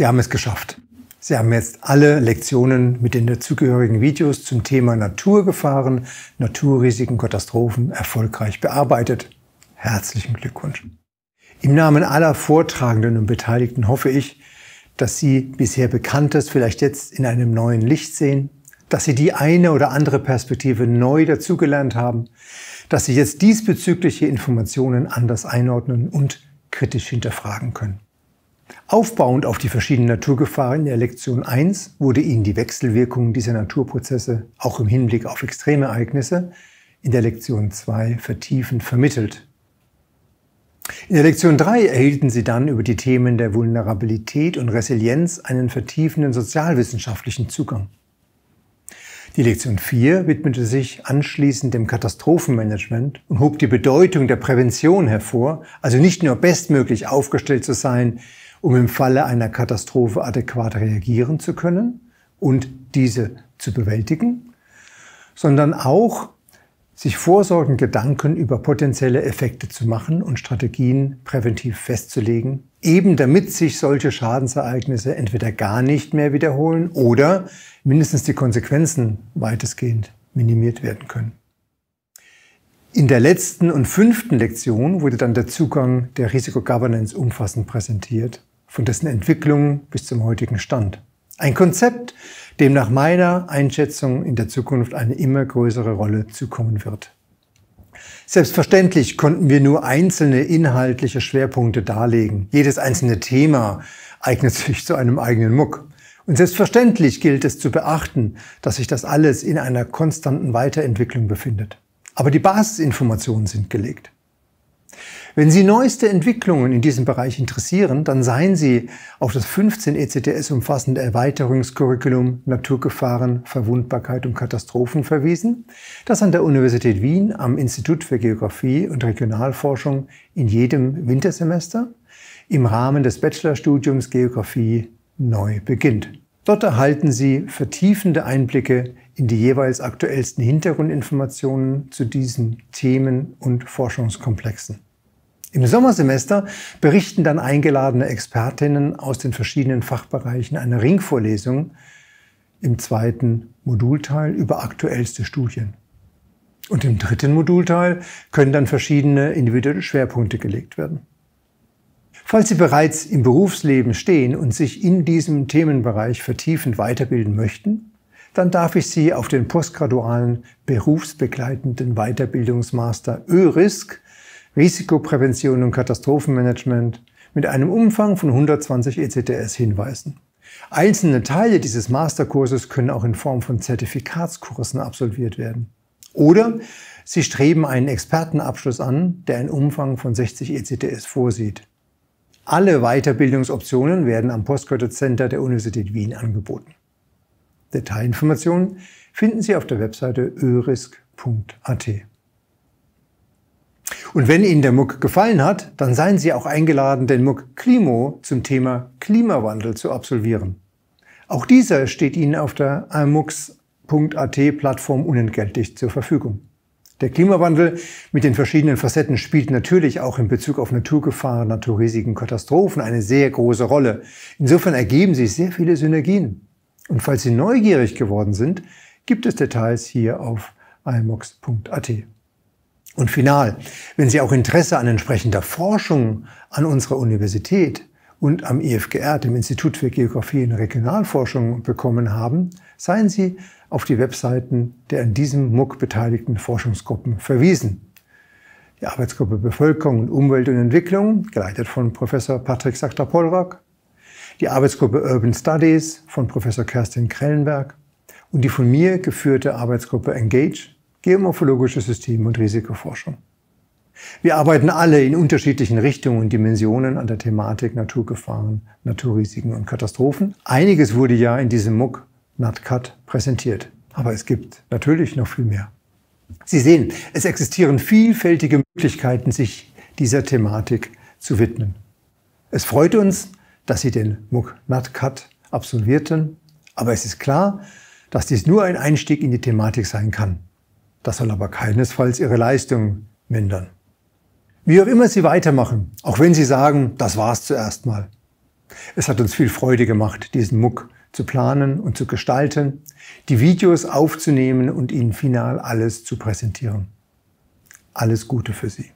Sie haben es geschafft. Sie haben jetzt alle Lektionen mit den dazugehörigen Videos zum Thema Naturgefahren, Naturrisiken, Katastrophen erfolgreich bearbeitet. Herzlichen Glückwunsch. Im Namen aller Vortragenden und Beteiligten hoffe ich, dass Sie bisher Bekanntes vielleicht jetzt in einem neuen Licht sehen, dass Sie die eine oder andere Perspektive neu dazugelernt haben, dass Sie jetzt diesbezügliche Informationen anders einordnen und kritisch hinterfragen können. Aufbauend auf die verschiedenen Naturgefahren der Lektion 1 wurde Ihnen die Wechselwirkung dieser Naturprozesse auch im Hinblick auf Extremereignisse in der Lektion 2 vertiefend vermittelt. In der Lektion 3 erhielten Sie dann über die Themen der Vulnerabilität und Resilienz einen vertiefenden sozialwissenschaftlichen Zugang. Die Lektion 4 widmete sich anschließend dem Katastrophenmanagement und hob die Bedeutung der Prävention hervor, also nicht nur bestmöglich aufgestellt zu sein, um im Falle einer Katastrophe adäquat reagieren zu können und diese zu bewältigen, sondern auch sich vorsorgend Gedanken über potenzielle Effekte zu machen und Strategien präventiv festzulegen, eben damit sich solche Schadensereignisse entweder gar nicht mehr wiederholen oder mindestens die Konsequenzen weitestgehend minimiert werden können. In der letzten und fünften Lektion wurde dann der Zugang der Risikogovernance umfassend präsentiert von dessen Entwicklung bis zum heutigen Stand. Ein Konzept, dem nach meiner Einschätzung in der Zukunft eine immer größere Rolle zukommen wird. Selbstverständlich konnten wir nur einzelne inhaltliche Schwerpunkte darlegen. Jedes einzelne Thema eignet sich zu einem eigenen Muck. Und selbstverständlich gilt es zu beachten, dass sich das alles in einer konstanten Weiterentwicklung befindet. Aber die Basisinformationen sind gelegt. Wenn Sie neueste Entwicklungen in diesem Bereich interessieren, dann seien Sie auf das 15 ECTS umfassende Erweiterungskurriculum Naturgefahren, Verwundbarkeit und Katastrophen verwiesen, das an der Universität Wien am Institut für Geographie und Regionalforschung in jedem Wintersemester im Rahmen des Bachelorstudiums Geographie neu beginnt. Dort erhalten Sie vertiefende Einblicke in die jeweils aktuellsten Hintergrundinformationen zu diesen Themen und Forschungskomplexen. Im Sommersemester berichten dann eingeladene Expertinnen aus den verschiedenen Fachbereichen einer Ringvorlesung im zweiten Modulteil über aktuellste Studien. Und im dritten Modulteil können dann verschiedene individuelle Schwerpunkte gelegt werden. Falls Sie bereits im Berufsleben stehen und sich in diesem Themenbereich vertiefend weiterbilden möchten, dann darf ich Sie auf den postgradualen berufsbegleitenden Weiterbildungsmaster ÖRISK Risikoprävention und Katastrophenmanagement mit einem Umfang von 120 ECTS hinweisen. Einzelne Teile dieses Masterkurses können auch in Form von Zertifikatskursen absolviert werden. Oder Sie streben einen Expertenabschluss an, der einen Umfang von 60 ECTS vorsieht. Alle Weiterbildungsoptionen werden am Postgraduate Center der Universität Wien angeboten. Detailinformationen finden Sie auf der Webseite örisk.at. Und wenn Ihnen der MOOC gefallen hat, dann seien Sie auch eingeladen, den MOOC Klimo zum Thema Klimawandel zu absolvieren. Auch dieser steht Ihnen auf der amux.at Plattform unentgeltlich zur Verfügung. Der Klimawandel mit den verschiedenen Facetten spielt natürlich auch in Bezug auf Naturgefahren, Naturrisiken, Katastrophen eine sehr große Rolle. Insofern ergeben sich sehr viele Synergien. Und falls Sie neugierig geworden sind, gibt es Details hier auf imux.at. Und final, wenn Sie auch Interesse an entsprechender Forschung an unserer Universität und am IFGR, dem Institut für Geografie und Regionalforschung, bekommen haben, seien Sie auf die Webseiten der an diesem MUG beteiligten Forschungsgruppen verwiesen. Die Arbeitsgruppe Bevölkerung und Umwelt und Entwicklung, geleitet von Professor Patrick Sachter-Pollrock, die Arbeitsgruppe Urban Studies von Professor Kerstin Krellenberg und die von mir geführte Arbeitsgruppe Engage geomorphologische Systeme und Risikoforschung. Wir arbeiten alle in unterschiedlichen Richtungen und Dimensionen an der Thematik Naturgefahren, Naturrisiken und Katastrophen. Einiges wurde ja in diesem MOOC NatCat präsentiert. Aber es gibt natürlich noch viel mehr. Sie sehen, es existieren vielfältige Möglichkeiten, sich dieser Thematik zu widmen. Es freut uns, dass Sie den MOOC NatCat absolvierten. Aber es ist klar, dass dies nur ein Einstieg in die Thematik sein kann. Das soll aber keinesfalls ihre Leistung mindern. Wie auch immer Sie weitermachen, auch wenn Sie sagen, das war's zuerst mal. Es hat uns viel Freude gemacht, diesen Muck zu planen und zu gestalten, die Videos aufzunehmen und Ihnen final alles zu präsentieren. Alles Gute für Sie.